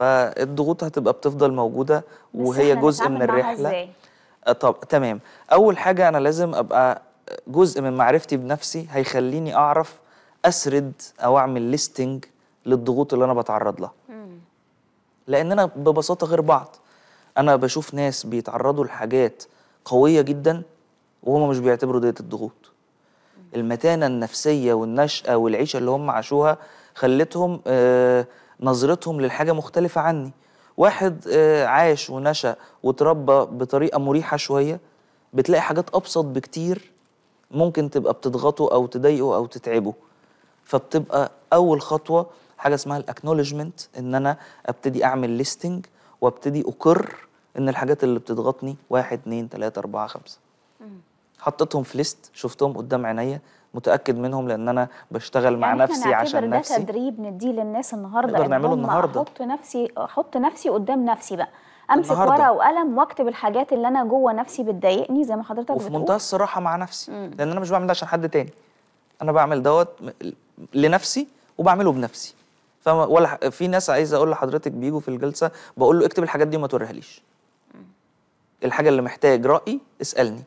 فالضغوط هتبقى بتفضل موجوده وهي جزء من الرحله أه، طب تمام اول حاجه انا لازم ابقى جزء من معرفتي بنفسي هيخليني اعرف اسرد او اعمل ليستنج للضغوط اللي انا بتعرض لها لان انا ببساطه غير بعض انا بشوف ناس بيتعرضوا لحاجات قويه جدا وهم مش بيعتبروا ديت الضغوط المتانه النفسيه والنشأه والعيشه اللي هم عاشوها خلتهم آه نظرتهم للحاجه مختلفه عني واحد آه، عاش ونشا وتربى بطريقه مريحه شويه بتلاقي حاجات ابسط بكتير ممكن تبقى بتضغطه او تضايقه او تتعبه فبتبقى اول خطوه حاجه اسمها الاكنولجمنت ان انا ابتدي اعمل ليستنج وابتدي اقر ان الحاجات اللي بتضغطني واحد اتنين تلاته اربعه خمسه حطيتهم في ليست شفتهم قدام عينيا متاكد منهم لان انا بشتغل مع يعني نفسي عشان ده نفسي ده تدريب نديه للناس النهارده نقدر نعمله النهارده احط نفسي احط نفسي قدام نفسي بقى امسك ورقه وقلم واكتب الحاجات اللي انا جوه نفسي بتضايقني زي ما حضرتك بتقول وفي منتهى الصراحه مع نفسي مم. لان انا مش بعمل ده عشان حد تاني انا بعمل دوت لنفسي وبعمله بنفسي فما ولا في ناس عايزه اقول لحضرتك بيجوا في الجلسه بقول له اكتب الحاجات دي وما توريهاليش الحاجه اللي محتاج رايي اسالني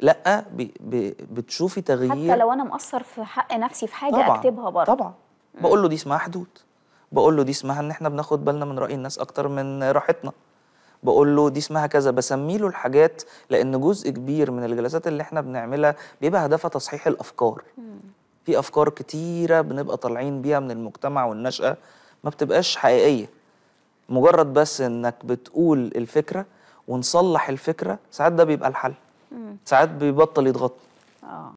لا ب... ب... بتشوفي تغيير حتى لو انا مقصر في حق نفسي في حاجه طبعًا اكتبها بره طبعا بقول له دي اسمها حدود بقول له دي اسمها ان احنا بناخد بالنا من راي الناس اكتر من راحتنا بقول له دي اسمها كذا بسمي له الحاجات لان جزء كبير من الجلسات اللي احنا بنعملها بيبقى هدفها تصحيح الافكار في افكار كتيره بنبقى طالعين بيها من المجتمع والنشاه ما بتبقاش حقيقيه مجرد بس انك بتقول الفكره ونصلح الفكره ساعات ده بيبقى الحل ساعات بيبطل يضغط اه